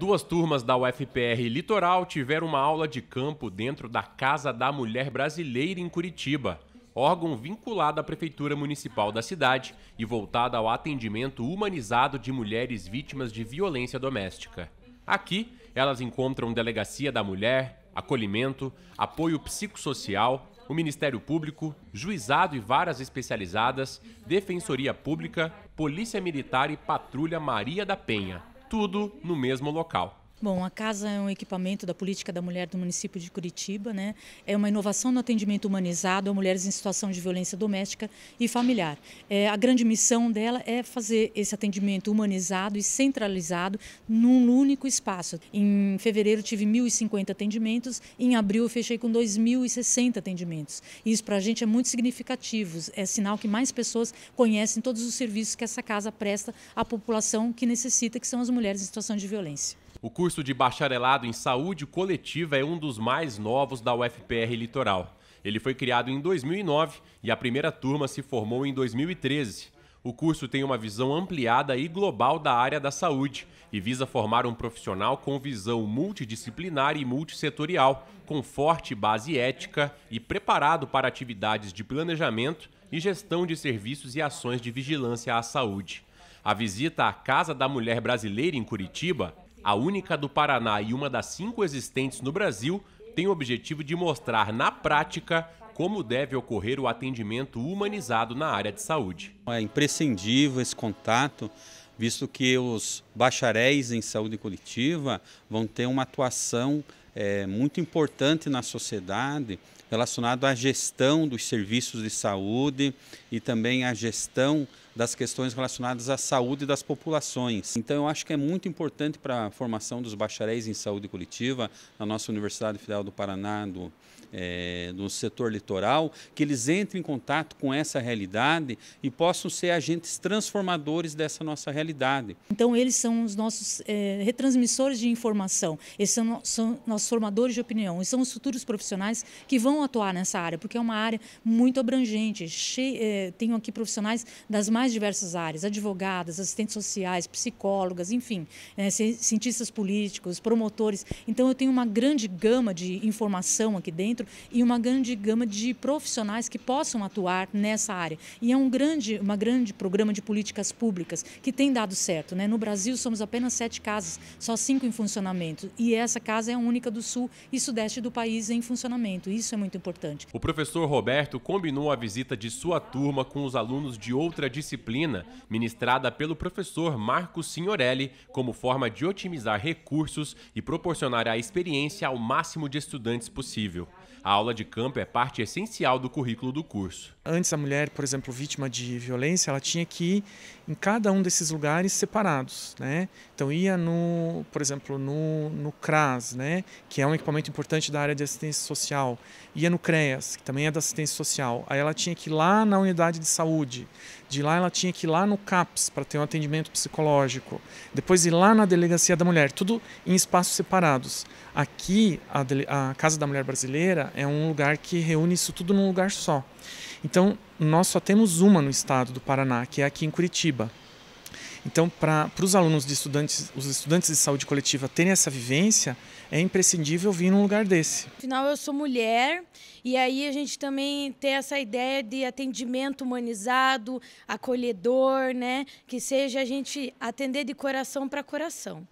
Duas turmas da UFPR Litoral tiveram uma aula de campo dentro da Casa da Mulher Brasileira em Curitiba, órgão vinculado à Prefeitura Municipal da cidade e voltado ao atendimento humanizado de mulheres vítimas de violência doméstica. Aqui, elas encontram delegacia da mulher, acolhimento, apoio psicossocial, o Ministério Público, juizado e varas especializadas, defensoria pública, polícia militar e patrulha Maria da Penha tudo no mesmo local. Bom, a casa é um equipamento da política da mulher do município de Curitiba, né? É uma inovação no atendimento humanizado a mulheres em situação de violência doméstica e familiar. É, a grande missão dela é fazer esse atendimento humanizado e centralizado num único espaço. Em fevereiro tive 1.050 atendimentos, em abril eu fechei com 2.060 atendimentos. Isso para a gente é muito significativo, é sinal que mais pessoas conhecem todos os serviços que essa casa presta à população que necessita, que são as mulheres em situação de violência. O curso de bacharelado em saúde coletiva é um dos mais novos da UFPR Litoral. Ele foi criado em 2009 e a primeira turma se formou em 2013. O curso tem uma visão ampliada e global da área da saúde e visa formar um profissional com visão multidisciplinar e multissetorial, com forte base ética e preparado para atividades de planejamento e gestão de serviços e ações de vigilância à saúde. A visita à Casa da Mulher Brasileira em Curitiba a única do Paraná e uma das cinco existentes no Brasil, tem o objetivo de mostrar na prática como deve ocorrer o atendimento humanizado na área de saúde. É imprescindível esse contato, visto que os bacharéis em saúde coletiva vão ter uma atuação é, muito importante na sociedade relacionado à gestão dos serviços de saúde e também à gestão das questões relacionadas à saúde das populações. Então, eu acho que é muito importante para a formação dos bacharéis em saúde coletiva, na nossa Universidade Federal do Paraná, do, é, do setor litoral, que eles entrem em contato com essa realidade e possam ser agentes transformadores dessa nossa realidade. Então, eles são os nossos é, retransmissores de informação, eles são, são nós, formadores de opinião, e são os futuros profissionais que vão atuar nessa área, porque é uma área muito abrangente. Che... É, tenho aqui profissionais das mais diversas áreas, advogadas, assistentes sociais, psicólogas, enfim, é, cientistas políticos, promotores. Então, eu tenho uma grande gama de informação aqui dentro e uma grande gama de profissionais que possam atuar nessa área. E é um grande, uma grande programa de políticas públicas que tem dado certo. Né? No Brasil, somos apenas sete casas, só cinco em funcionamento. E essa casa é a única América do Sul e Sudeste do país em funcionamento. Isso é muito importante. O professor Roberto combinou a visita de sua turma com os alunos de outra disciplina, ministrada pelo professor Marcos Signorelli, como forma de otimizar recursos e proporcionar a experiência ao máximo de estudantes possível. A aula de campo é parte essencial do currículo do curso. Antes, a mulher, por exemplo, vítima de violência, ela tinha que ir em cada um desses lugares separados. Né? Então, ia, no, por exemplo, no, no CRAS, né? que é um equipamento importante da área de assistência social, ia no CREAS, que também é da assistência social, aí ela tinha que ir lá na unidade de saúde, de lá ela tinha que ir lá no CAPS para ter um atendimento psicológico, depois ir lá na delegacia da mulher, tudo em espaços separados. Aqui, a, a Casa da Mulher Brasileira é um lugar que reúne isso tudo num lugar só. Então, nós só temos uma no estado do Paraná, que é aqui em Curitiba. Então, para os alunos de estudantes, os estudantes de saúde coletiva terem essa vivência, é imprescindível vir num lugar desse. Afinal, eu sou mulher e aí a gente também tem essa ideia de atendimento humanizado, acolhedor, né? Que seja a gente atender de coração para coração.